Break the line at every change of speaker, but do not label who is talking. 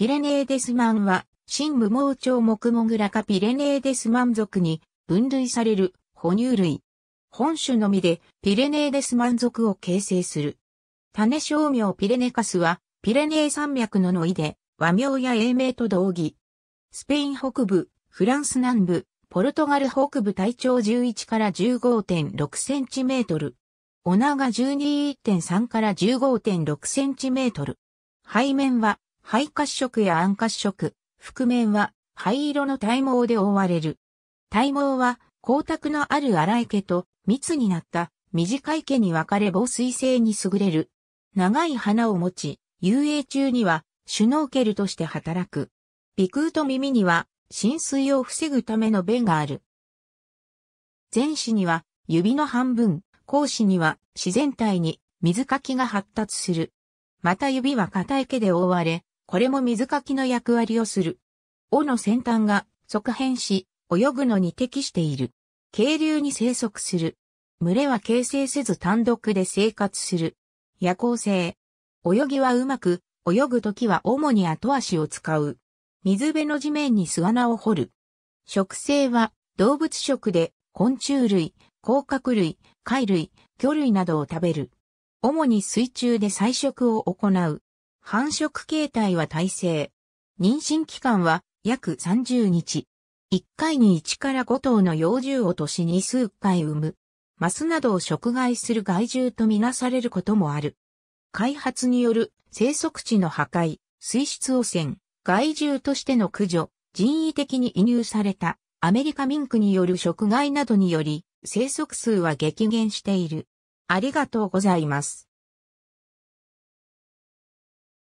ピレネーデスマンは、新無毛鳥目モグラか、ピレネーデスマン族に分類される哺乳類。本種のみでピレネーデスマン族を形成する。種商名ピレネカスは、ピレネー山脈のノイで、和名や英名と同義。スペイン北部、フランス南部、ポルトガル北部体長11から15.6センチメートル。お長12.3から15.6センチメートル。背面は肺褐色や暗褐色、覆面は灰色の体毛で覆われる。体毛は光沢のある荒い毛と密になった短い毛に分かれ防水性に優れる。長い花を持ち、遊泳中にはシュノーケルとして働く。鼻腔と耳には浸水を防ぐための弁がある。前肢には指の半分、後肢には自然体に水かきが発達する。また指は硬い毛で覆われ、これも水かきの役割をする。尾の先端が側変し、泳ぐのに適している。渓流に生息する。群れは形成せず単独で生活する。夜行性。泳ぎはうまく、泳ぐときは主に後足を使う。水辺の地面に巣穴を掘る。食性は動物食で昆虫類、甲殻類、貝類、魚類などを食べる。主に水中で採食を行う。繁殖形態は耐性。妊娠期間は約30日。1回に1から5頭の幼獣を年に数回産む。マスなどを食害する害獣とみなされることもある。開発による生息地の破壊、水質汚染、害獣としての駆除、人為的に移入されたアメリカミンクによる食害などにより生息数は激減している。ありがとうございます。